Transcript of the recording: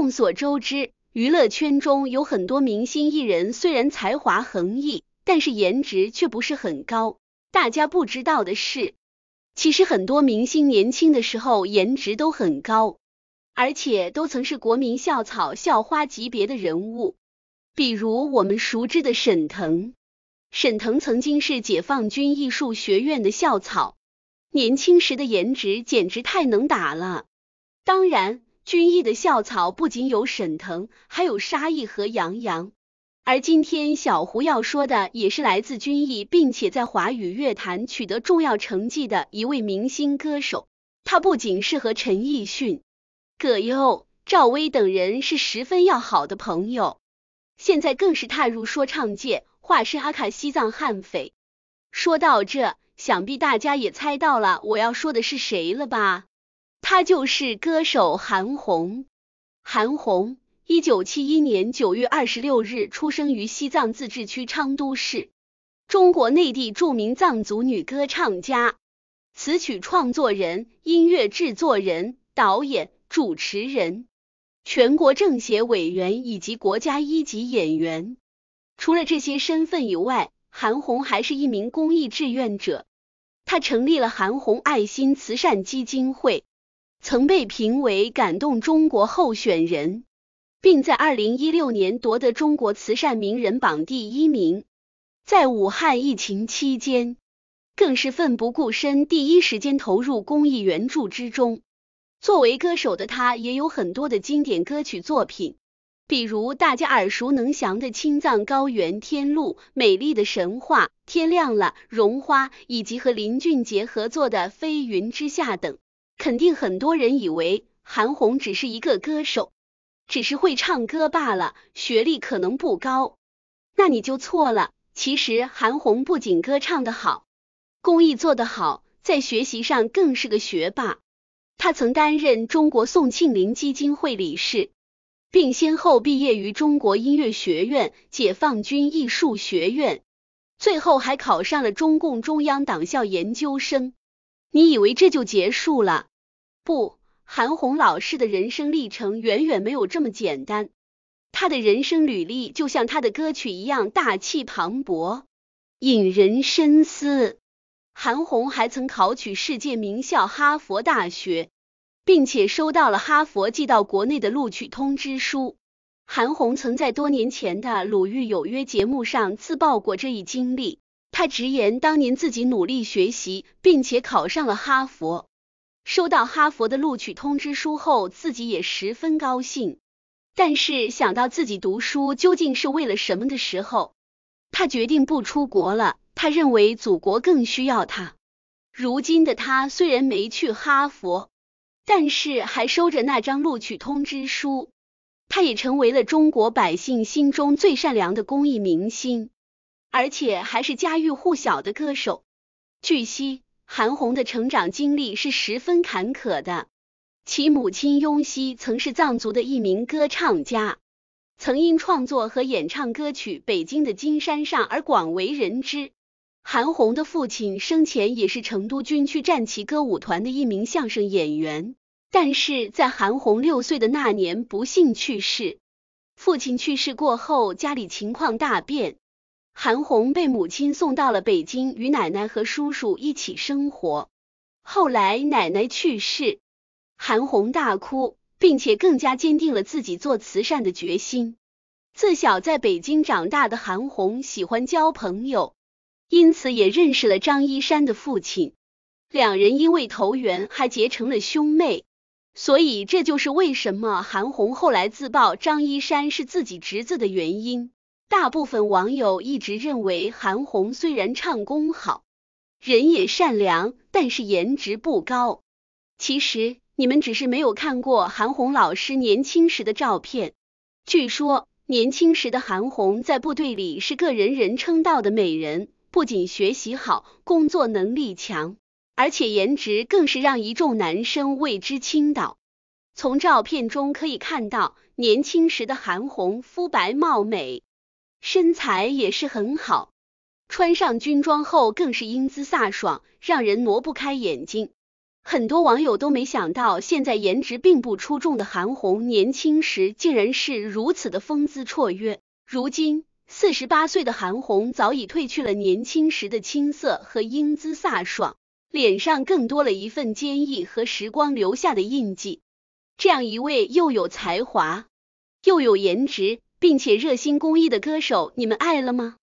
众所周知，娱乐圈中有很多明星艺人，虽然才华横溢，但是颜值却不是很高。大家不知道的是，其实很多明星年轻的时候颜值都很高，而且都曾是国民校草、校花级别的人物。比如我们熟知的沈腾，沈腾曾经是解放军艺术学院的校草，年轻时的颜值简直太能打了。当然。军艺的校草不仅有沈腾，还有沙溢和杨洋。而今天小胡要说的也是来自军艺，并且在华语乐坛取得重要成绩的一位明星歌手。他不仅是和陈奕迅、葛优、赵薇等人是十分要好的朋友，现在更是踏入说唱界，化身阿卡西藏悍匪。说到这，想必大家也猜到了我要说的是谁了吧？她就是歌手韩红。韩红，一九七一年九月二十六日出生于西藏自治区昌都市，中国内地著名藏族女歌唱家、词曲创作人、音乐制作人、导演、主持人、全国政协委员以及国家一级演员。除了这些身份以外，韩红还是一名公益志愿者。她成立了韩红爱心慈善基金会。曾被评为感动中国候选人，并在二零一六年夺得中国慈善名人榜第一名。在武汉疫情期间，更是奋不顾身，第一时间投入公益援助之中。作为歌手的他，也有很多的经典歌曲作品，比如大家耳熟能详的《青藏高原》《天路》《美丽的神话》《天亮了》《绒花》，以及和林俊杰合作的《飞云之下》等。肯定很多人以为韩红只是一个歌手，只是会唱歌罢了，学历可能不高。那你就错了，其实韩红不仅歌唱的好，公益做得好，在学习上更是个学霸。他曾担任中国宋庆龄基金会理事，并先后毕业于中国音乐学院、解放军艺术学院，最后还考上了中共中央党校研究生。你以为这就结束了？不，韩红老师的人生历程远远没有这么简单。她的人生履历就像她的歌曲一样大气磅礴，引人深思。韩红还曾考取世界名校哈佛大学，并且收到了哈佛寄到国内的录取通知书。韩红曾在多年前的《鲁豫有约》节目上自曝过这一经历。他直言，当年自己努力学习，并且考上了哈佛。收到哈佛的录取通知书后，自己也十分高兴。但是想到自己读书究竟是为了什么的时候，他决定不出国了。他认为祖国更需要他。如今的他虽然没去哈佛，但是还收着那张录取通知书。他也成为了中国百姓心中最善良的公益明星。而且还是家喻户晓的歌手。据悉，韩红的成长经历是十分坎坷的。其母亲雍熙曾是藏族的一名歌唱家，曾因创作和演唱歌曲《北京的金山上》而广为人知。韩红的父亲生前也是成都军区战旗歌舞团的一名相声演员，但是在韩红六岁的那年不幸去世。父亲去世过后，家里情况大变。韩红被母亲送到了北京，与奶奶和叔叔一起生活。后来奶奶去世，韩红大哭，并且更加坚定了自己做慈善的决心。自小在北京长大的韩红喜欢交朋友，因此也认识了张一山的父亲。两人因为投缘，还结成了兄妹。所以这就是为什么韩红后来自曝张一山是自己侄子的原因。大部分网友一直认为韩红虽然唱功好，人也善良，但是颜值不高。其实你们只是没有看过韩红老师年轻时的照片。据说年轻时的韩红在部队里是个人人称道的美人，不仅学习好，工作能力强，而且颜值更是让一众男生为之倾倒。从照片中可以看到，年轻时的韩红肤白貌美。身材也是很好，穿上军装后更是英姿飒爽，让人挪不开眼睛。很多网友都没想到，现在颜值并不出众的韩红，年轻时竟然是如此的风姿绰约。如今四十八岁的韩红，早已褪去了年轻时的青涩和英姿飒爽，脸上更多了一份坚毅和时光留下的印记。这样一位又有才华又有颜值。并且热心公益的歌手，你们爱了吗？